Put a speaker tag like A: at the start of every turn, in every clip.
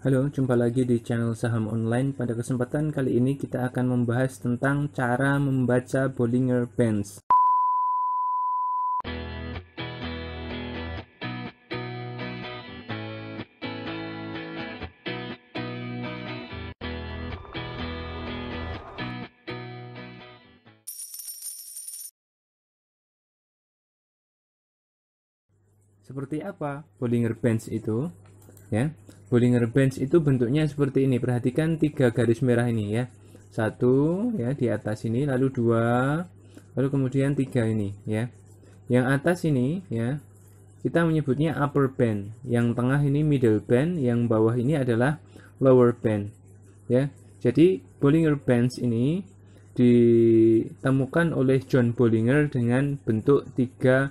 A: Halo, jumpa lagi di channel Saham Online. Pada kesempatan kali ini kita akan membahas tentang cara membaca Bollinger Bands. Seperti apa Bollinger Bands itu? ya. Bollinger Bands itu bentuknya seperti ini. Perhatikan tiga garis merah ini ya. Satu ya di atas ini, lalu dua, lalu kemudian tiga ini ya. Yang atas ini ya kita menyebutnya upper band, yang tengah ini middle band, yang bawah ini adalah lower band ya. Jadi Bollinger Bands ini ditemukan oleh John Bollinger dengan bentuk tiga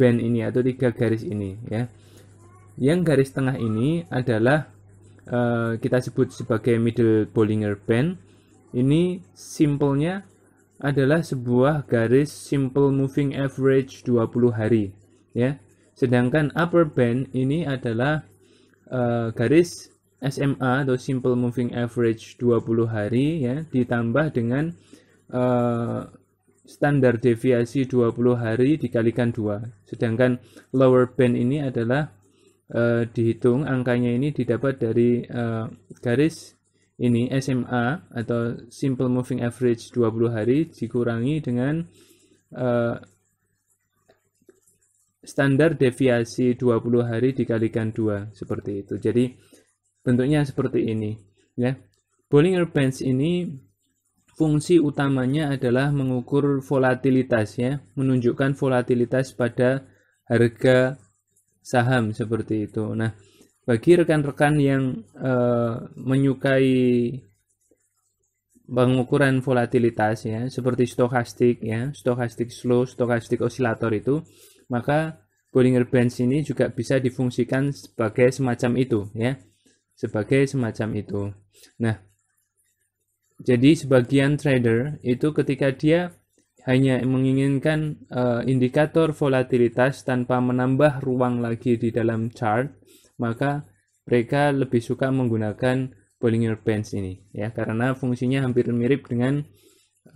A: band ini atau tiga garis ini ya. Yang garis tengah ini adalah uh, kita sebut sebagai middle Bollinger Band. Ini simpelnya adalah sebuah garis simple moving average 20 hari ya. Sedangkan upper band ini adalah uh, garis SMA atau simple moving average 20 hari ya ditambah dengan uh, standar deviasi 20 hari dikalikan dua. Sedangkan lower band ini adalah e, dihitung angkanya ini didapat dari e, garis ini SMA atau Simple Moving Average 20 hari dikurangi dengan e, standar deviasi 20 hari dikalikan 2 seperti itu. Jadi bentuknya seperti ini ya. Bollinger Bands ini fungsi utamanya adalah mengukur volatilitas ya, menunjukkan volatilitas pada harga saham seperti itu. Nah, bagi rekan-rekan yang e, menyukai pengukuran volatilitas ya, seperti stokastik ya, stokastik slow, stokastik osilator itu, maka Bollinger Bands ini juga bisa difungsikan sebagai semacam itu ya, sebagai semacam itu. Nah, jadi sebagian trader itu ketika dia hanya menginginkan uh, indikator volatilitas tanpa menambah ruang lagi di dalam chart, maka mereka lebih suka menggunakan Bollinger Bands ini ya karena fungsinya hampir mirip dengan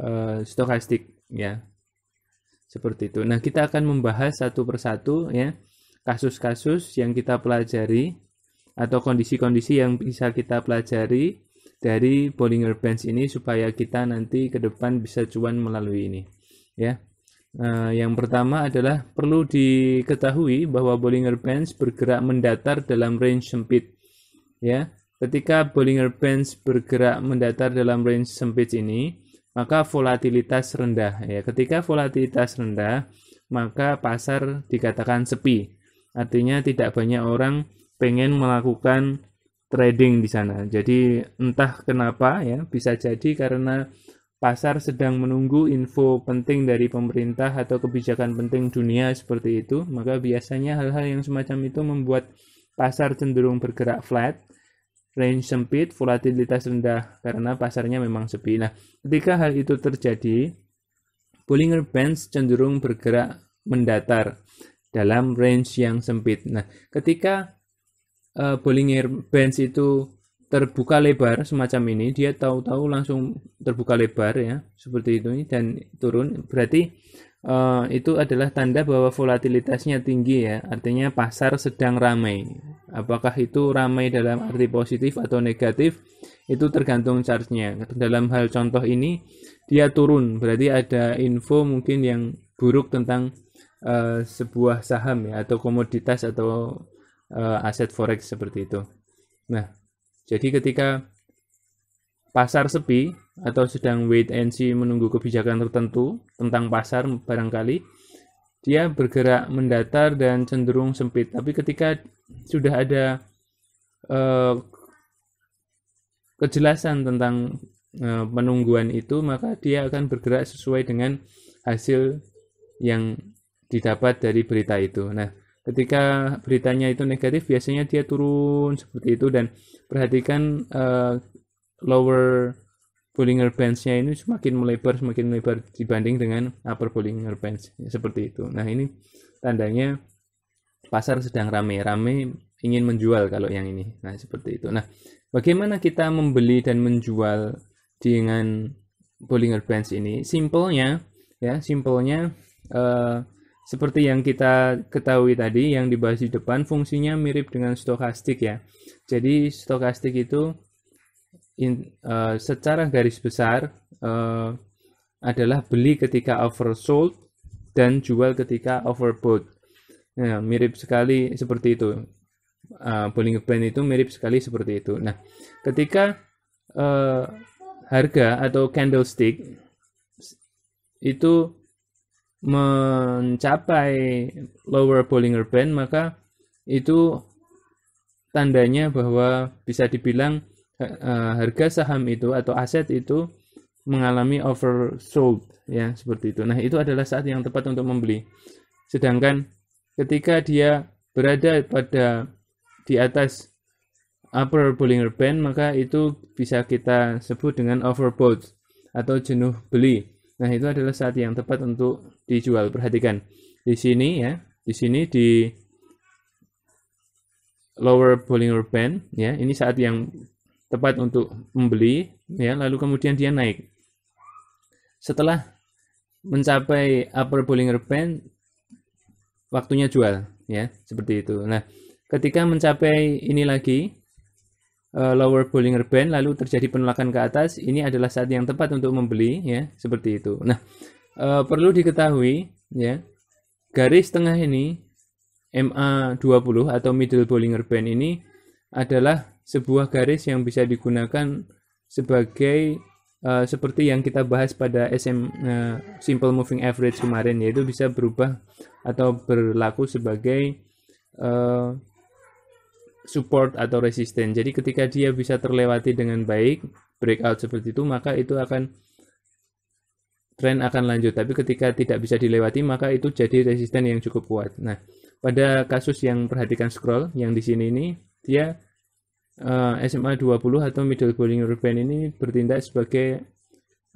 A: uh, eh, stokastik ya. Seperti itu. Nah, kita akan membahas satu persatu ya kasus-kasus yang kita pelajari atau kondisi-kondisi yang bisa kita pelajari dari Bollinger Bands ini supaya kita nanti ke depan bisa cuan melalui ini ya. Uh, yang pertama adalah perlu diketahui bahwa Bollinger Bands bergerak mendatar dalam range sempit. Ya, ketika Bollinger Bands bergerak mendatar dalam range sempit ini, maka volatilitas rendah. Ya, ketika volatilitas rendah, maka pasar dikatakan sepi. Artinya tidak banyak orang pengen melakukan trading di sana. Jadi entah kenapa ya, bisa jadi karena pasar sedang menunggu info penting dari pemerintah atau kebijakan penting dunia seperti itu, maka biasanya hal-hal yang semacam itu membuat pasar cenderung bergerak flat, range sempit, volatilitas rendah karena pasarnya memang sepi. Nah, ketika hal itu terjadi, Bollinger Bands cenderung bergerak mendatar dalam range yang sempit. Nah, ketika uh, Bollinger Bands itu terbuka lebar semacam ini dia tahu-tahu langsung terbuka lebar ya seperti itu dan turun berarti uh, itu adalah tanda bahwa volatilitasnya tinggi ya artinya pasar sedang ramai apakah itu ramai dalam arti positif atau negatif itu tergantung charge dalam hal contoh ini dia turun berarti ada info mungkin yang buruk tentang uh, sebuah saham ya atau komoditas atau uh, aset forex seperti itu nah jadi ketika pasar sepi atau sedang wait and see menunggu kebijakan tertentu tentang pasar barangkali dia bergerak mendatar dan cenderung sempit. Tapi ketika sudah ada eh, kejelasan tentang eh, penungguan itu, maka dia akan bergerak sesuai dengan hasil yang didapat dari berita itu. Nah, ketika beritanya itu negatif biasanya dia turun seperti itu dan perhatikan uh, lower Bollinger Bands-nya ini semakin melebar semakin melebar dibanding dengan upper Bollinger Bands ya, seperti itu. Nah ini tandanya pasar sedang rame-rame ingin menjual kalau yang ini. Nah seperti itu. Nah bagaimana kita membeli dan menjual dengan Bollinger Bands ini? Simpelnya ya simpelnya uh, seperti yang kita ketahui tadi, yang dibahas di depan, fungsinya mirip dengan stokastik ya. Jadi stokastik itu in, uh, secara garis besar uh, adalah beli ketika oversold dan jual ketika overbought. Nah, mirip sekali seperti itu. Uh, eh, Bollinger Band itu mirip sekali seperti itu. Nah, ketika uh, harga atau candlestick itu mencapai lower Bollinger Band maka itu tandanya bahwa bisa dibilang eh, eh, harga saham itu atau aset itu mengalami oversold ya seperti itu. Nah, itu adalah saat yang tepat untuk membeli. Sedangkan ketika dia berada pada di atas upper Bollinger Band maka itu bisa kita sebut dengan overbought atau jenuh beli Nah, itu adalah saat yang tepat untuk dijual. Perhatikan di sini ya, di sini di lower Bollinger Band ya, ini saat yang tepat untuk membeli ya, lalu kemudian dia naik. Setelah mencapai upper Bollinger Band waktunya jual ya, seperti itu. Nah, ketika mencapai ini lagi uh, lower Bollinger Band lalu terjadi penolakan ke atas, ini adalah saat yang tepat untuk membeli ya, seperti itu. Nah, uh, perlu diketahui ya, garis tengah ini MA20 atau Middle Bollinger Band ini adalah sebuah garis yang bisa digunakan sebagai uh, seperti yang kita bahas pada SM uh, Simple Moving Average kemarin yaitu bisa berubah atau berlaku sebagai uh, support atau resisten. Jadi ketika dia bisa terlewati dengan baik, breakout seperti itu, maka itu akan trend akan lanjut. Tapi ketika tidak bisa dilewati, maka itu jadi resisten yang cukup kuat. Nah, pada kasus yang perhatikan scroll yang di sini ini, dia uh, SMA 20 atau middle bowling urban ini bertindak sebagai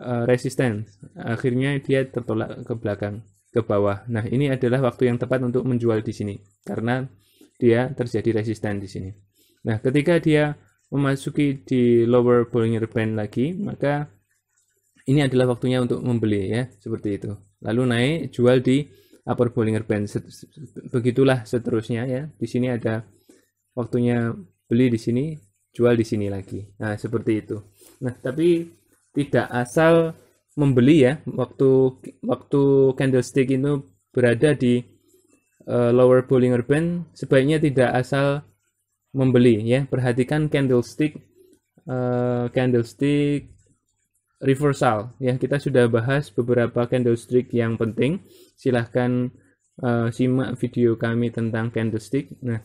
A: uh, resisten. Akhirnya dia tertolak ke belakang, ke bawah. Nah, ini adalah waktu yang tepat untuk menjual di sini karena dia terjadi resisten di sini. Nah, ketika dia memasuki di lower Bollinger Band lagi, maka ini adalah waktunya untuk membeli ya, seperti itu. Lalu naik, jual di upper Bollinger Band. Begitulah seterusnya ya. Di sini ada waktunya beli di sini, jual di sini lagi. Nah, seperti itu. Nah, tapi tidak asal membeli ya waktu waktu candlestick itu berada di uh, lower Bollinger Band sebaiknya tidak asal membeli ya perhatikan candlestick uh, candlestick reversal ya kita sudah bahas beberapa candlestick yang penting silahkan uh, simak video kami tentang candlestick nah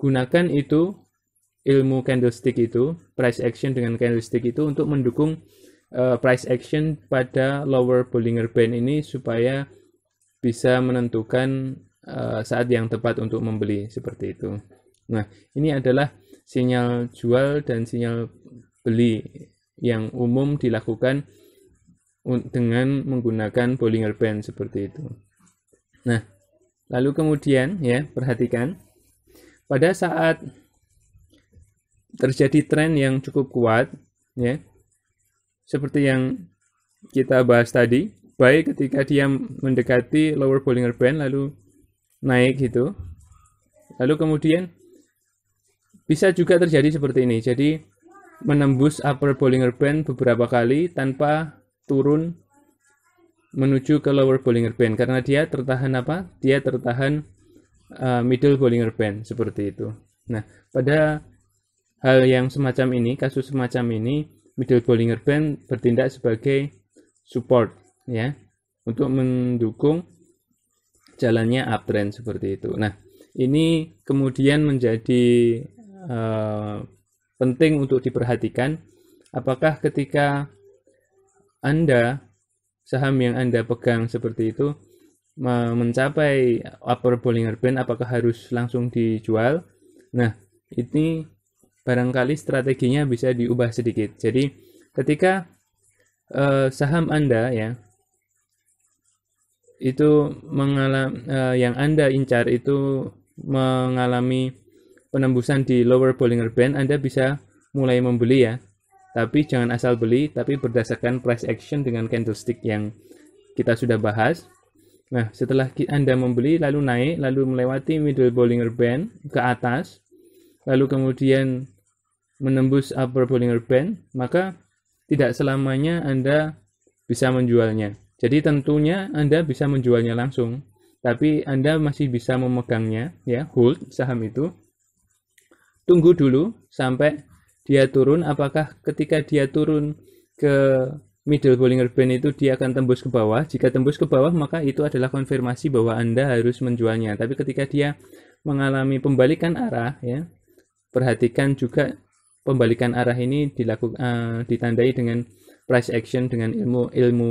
A: gunakan itu ilmu candlestick itu price action dengan candlestick itu untuk mendukung uh, price action pada lower Bollinger Band ini supaya bisa menentukan uh, saat yang tepat untuk membeli seperti itu. Nah, ini adalah sinyal jual dan sinyal beli yang umum dilakukan dengan menggunakan Bollinger Band seperti itu. Nah, lalu kemudian ya, perhatikan pada saat terjadi tren yang cukup kuat ya seperti yang kita bahas tadi baik ketika dia mendekati lower Bollinger Band lalu naik gitu lalu kemudian bisa juga terjadi seperti ini jadi menembus upper Bollinger Band beberapa kali tanpa turun menuju ke lower Bollinger Band karena dia tertahan apa dia tertahan uh, middle Bollinger Band seperti itu nah pada hal yang semacam ini kasus semacam ini middle Bollinger Band bertindak sebagai support ya untuk mendukung jalannya uptrend seperti itu. Nah, ini kemudian menjadi uh, penting untuk diperhatikan apakah ketika Anda saham yang Anda pegang seperti itu mencapai upper Bollinger Band apakah harus langsung dijual? Nah, ini barangkali strateginya bisa diubah sedikit. Jadi, ketika uh, saham Anda ya itu mengalami uh, eh, yang Anda incar itu mengalami penembusan di lower Bollinger Band, Anda bisa mulai membeli ya. Tapi jangan asal beli, tapi berdasarkan price action dengan candlestick yang kita sudah bahas. Nah, setelah Anda membeli, lalu naik, lalu melewati middle Bollinger Band ke atas, lalu kemudian menembus upper Bollinger Band, maka tidak selamanya Anda bisa menjualnya. Jadi tentunya Anda bisa menjualnya langsung, tapi Anda masih bisa memegangnya, ya, hold saham itu. Tunggu dulu sampai dia turun, apakah ketika dia turun ke middle Bollinger Band itu dia akan tembus ke bawah. Jika tembus ke bawah, maka itu adalah konfirmasi bahwa Anda harus menjualnya. Tapi ketika dia mengalami pembalikan arah, ya, perhatikan juga pembalikan arah ini dilakukan uh, eh, ditandai dengan price action dengan ilmu ilmu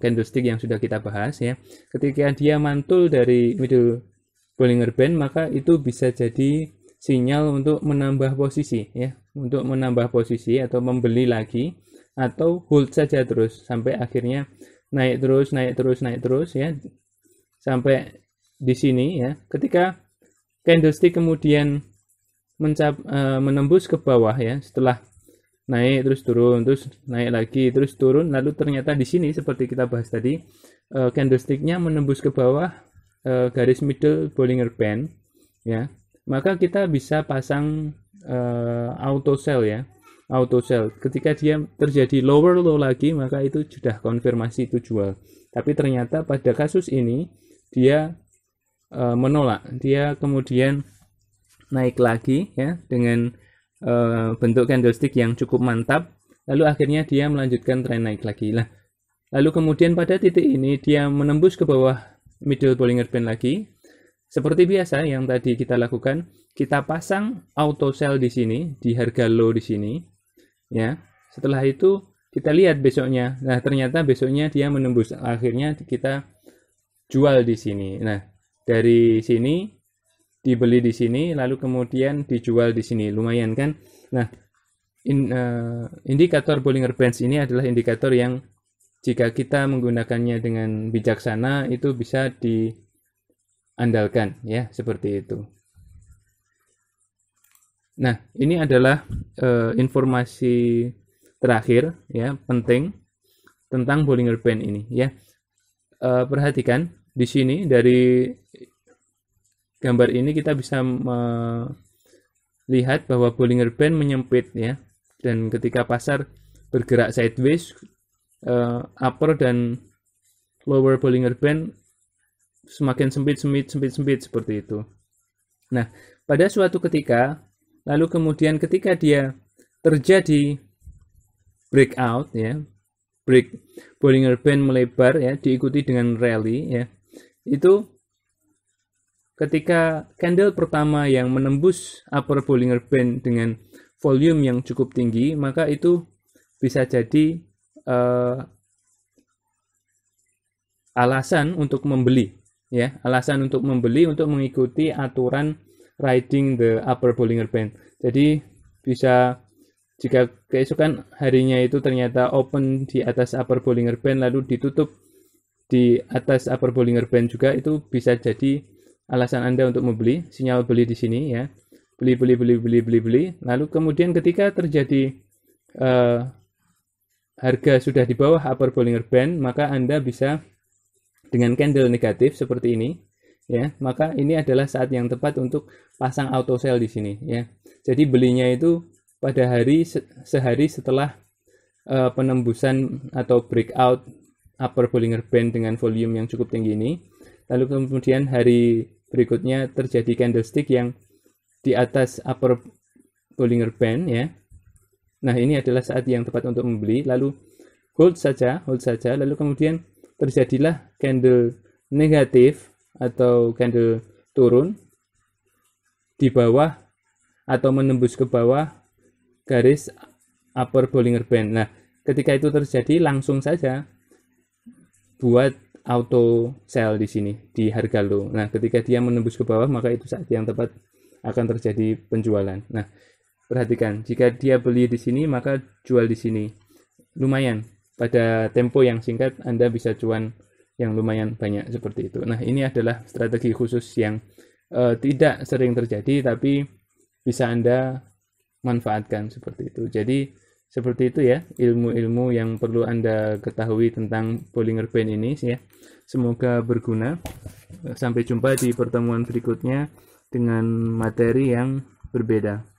A: candlestick yang sudah kita bahas ya. Ketika dia mantul dari middle Bollinger Band maka itu bisa jadi sinyal untuk menambah posisi ya, untuk menambah posisi atau membeli lagi atau hold saja terus sampai akhirnya naik terus, naik terus, naik terus ya sampai di sini ya. Ketika candlestick kemudian mencap, e, menembus ke bawah ya setelah naik terus turun terus naik lagi terus turun lalu ternyata di sini seperti kita bahas tadi uh, candlesticknya menembus ke bawah uh, garis middle Bollinger Band ya maka kita bisa pasang uh, auto sell ya auto sell ketika dia terjadi lower low lagi maka itu sudah konfirmasi itu jual tapi ternyata pada kasus ini dia uh, menolak dia kemudian naik lagi ya dengan Eh, bentuk candlestick yang cukup mantap lalu akhirnya dia melanjutkan tren naik lagi lah lalu kemudian pada titik ini dia menembus ke bawah middle Bollinger Band lagi seperti biasa yang tadi kita lakukan kita pasang auto sell di sini di harga low di sini ya setelah itu kita lihat besoknya nah ternyata besoknya dia menembus akhirnya kita jual di sini nah dari sini dibeli di sini lalu kemudian dijual di sini lumayan kan nah in, uh, indikator Bollinger Bands ini adalah indikator yang jika kita menggunakannya dengan bijaksana itu bisa diandalkan ya seperti itu nah ini adalah uh, informasi terakhir ya penting tentang Bollinger Band ini ya uh, perhatikan di sini dari gambar ini kita bisa melihat bahwa Bollinger Band menyempit ya dan ketika pasar bergerak sideways uh, upper dan lower Bollinger Band semakin sempit sempit sempit sempit seperti itu. Nah, pada suatu ketika lalu kemudian ketika dia terjadi breakout ya, break Bollinger Band melebar ya diikuti dengan rally ya. Itu Ketika candle pertama yang menembus upper Bollinger Band dengan volume yang cukup tinggi, maka itu bisa jadi uh, alasan untuk membeli, ya, alasan untuk membeli untuk mengikuti aturan riding the upper Bollinger Band. Jadi bisa jika keesokan harinya itu ternyata open di atas upper Bollinger Band lalu ditutup di atas upper Bollinger Band juga itu bisa jadi alasan Anda untuk membeli, sinyal beli di sini ya. Beli, beli, beli, beli, beli, beli. Lalu kemudian ketika terjadi uh, harga sudah di bawah upper Bollinger Band, maka Anda bisa dengan candle negatif seperti ini, ya, maka ini adalah saat yang tepat untuk pasang auto sell di sini, ya. Jadi belinya itu pada hari se sehari setelah uh, penembusan atau breakout upper Bollinger Band dengan volume yang cukup tinggi ini, lalu kemudian hari berikutnya terjadi candlestick yang di atas upper Bollinger Band ya. Nah, ini adalah saat yang tepat untuk membeli, lalu hold saja, hold saja, lalu kemudian terjadilah candle negatif atau candle turun di bawah atau menembus ke bawah garis upper Bollinger Band. Nah, ketika itu terjadi langsung saja buat auto sell di sini di harga low. Nah, ketika dia menembus ke bawah maka itu saat yang tepat akan terjadi penjualan. Nah, perhatikan jika dia beli di sini maka jual di sini. Lumayan pada tempo yang singkat Anda bisa cuan yang lumayan banyak seperti itu. Nah, ini adalah strategi khusus yang uh, tidak sering terjadi tapi bisa Anda manfaatkan seperti itu. Jadi seperti itu ya ilmu-ilmu yang perlu Anda ketahui tentang Bollinger Band ini ya. Semoga berguna. Sampai jumpa di pertemuan berikutnya dengan materi yang berbeda.